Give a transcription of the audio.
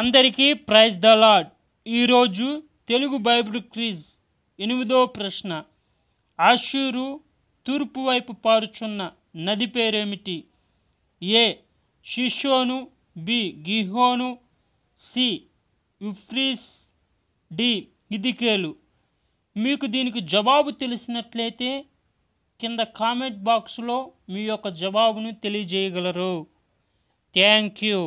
అందరికీ praise the lord ఈరోజు Telugu Bible crease ఎనిమిదో ప్రశ్న ఆషూరు తూర్పు వైపు పారుచున్న నది పేరేమిటి ఏ శిషోను బి గిహోను సి యుఫ్రీస్ డి ఇదికేలు మీకు దీనికి జవాబు తెలిసినట్లయితే కింద కామెంట్ బాక్స్లో మీ యొక్క జవాబును తెలియజేయగలరు థ్యాంక్ యూ